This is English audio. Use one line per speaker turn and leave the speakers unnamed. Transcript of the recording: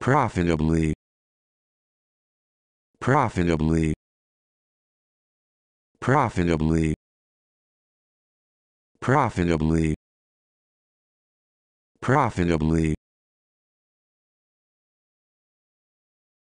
profitably profitably profitably profitably profitably